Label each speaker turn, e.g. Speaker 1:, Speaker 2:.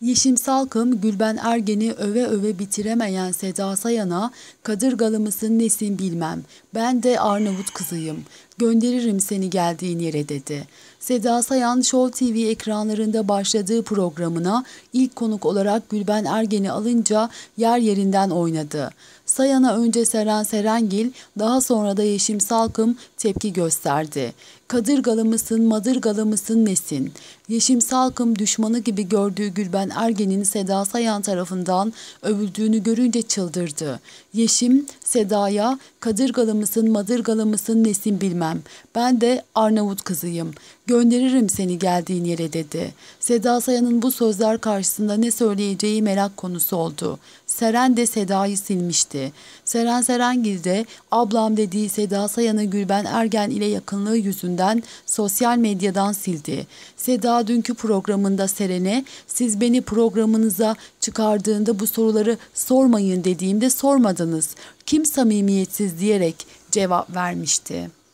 Speaker 1: Yeşim Salkım, Gülben Ergen'i öve öve bitiremeyen Seda Sayan'a Kadırgalı mısın nesin bilmem, ben de Arnavut kızıyım, gönderirim seni geldiğin yere dedi. Seda Sayan Show TV ekranlarında başladığı programına ilk konuk olarak Gülben Ergen'i alınca yer yerinden oynadı. Sayan'a önce Seren Serengil, daha sonra da Yeşim Salkım tepki gösterdi. Kadırgalı mısın, madırgalı mısın nesin? Yeşim Salkım düşmanı gibi gördüğü Gülben Ergen'in Seda Sayan tarafından övüldüğünü görünce çıldırdı. Yeşim, Seda'ya kadırgalı mısın, madırgalı mısın nesin bilmem. Ben de Arnavut kızıyım. Gönderirim seni geldiğin yere dedi. Seda Sayan'ın bu sözler karşısında ne söyleyeceği merak konusu oldu. Seren de Seda'yı silmişti etti. Seren Serengil'de ablam dediği Seda Sayan'ı Gülben Ergen ile yakınlığı yüzünden sosyal medyadan sildi. Seda dünkü programında Seren'e siz beni programınıza çıkardığında bu soruları sormayın dediğimde sormadınız. Kim samimiyetsiz diyerek cevap vermişti.